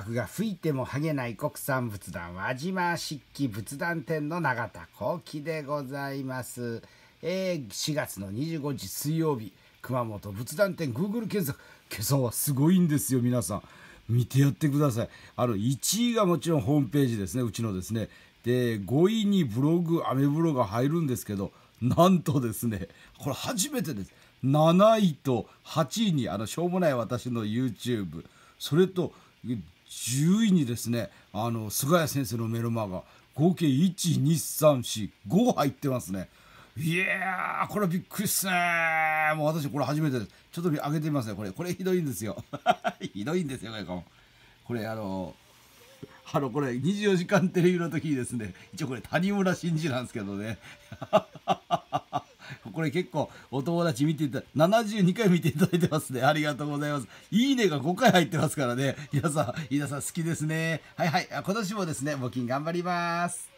悪が吹いても剥げない国産仏壇輪島漆器仏壇店の永田幸喜でございます、えー、4月の25日水曜日熊本仏壇店 Google 検索今朝はすごいんですよ皆さん見てやってくださいあの1位がもちろんホームページですねうちのですねで5位にブログアメブロが入るんですけどなんとですねこれ初めてです7位と8位にあのしょうもない私の YouTube それと10位にですね、あの、菅谷先生のメルマガ、合計1、2、3、4、5入ってますね。いやー、これびっくりっすねもう私これ初めてです。ちょっと上げてみますね、これ。これひどいんですよ。ひどいんですよ、これ。これ、あのあの、これ、24時間テレビの時にですね、一応これ、谷村新司なんですけどね。これ結構お友達見ていた、72回見ていただいてますね。ありがとうございます。いいねが5回入ってますからね。皆さん、皆さん好きですね。はいはい。今年もですね、募金頑張ります。